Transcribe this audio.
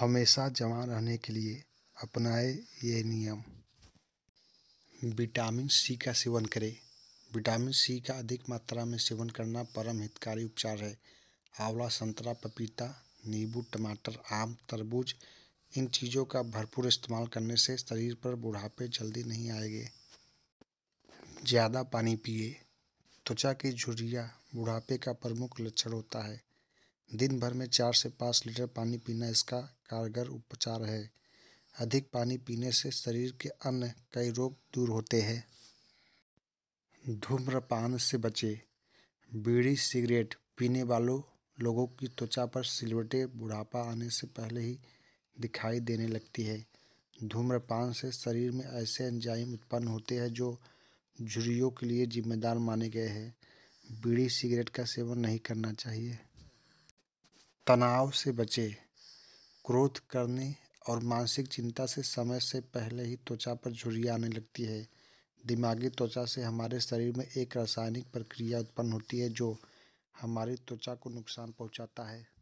हमेशा जवान रहने के लिए अपनाए ये नियम विटामिन सी का सेवन करें विटामिन सी का अधिक मात्रा में सेवन करना परम हितकारी उपचार है आंवला संतरा पपीता नींबू टमाटर आम तरबूज इन चीज़ों का भरपूर इस्तेमाल करने से शरीर पर बुढ़ापे जल्दी नहीं आएंगे ज़्यादा पानी पिए त्वचा की झुर्रियाँ बुढ़ापे का प्रमुख लक्षण होता है दिन भर में चार से पाँच लीटर पानी पीना इसका कारगर उपचार है अधिक पानी पीने से शरीर के अन्य कई रोग दूर होते हैं धूम्रपान से बचे बीड़ी सिगरेट पीने वालों लोगों की त्वचा पर सिलवटे बुढ़ापा आने से पहले ही दिखाई देने लगती है धूम्रपान से शरीर में ऐसे एंजाइम उत्पन्न होते हैं जो झुर्रियों के लिए जिम्मेदार माने गए हैं बीड़ी सिगरेट का सेवन नहीं करना चाहिए तनाव से बचे क्रोध करने और मानसिक चिंता से समय से पहले ही त्वचा पर झुरिया आने लगती है दिमागी त्वचा से हमारे शरीर में एक रासायनिक प्रक्रिया उत्पन्न होती है जो हमारी त्वचा को नुकसान पहुँचाता है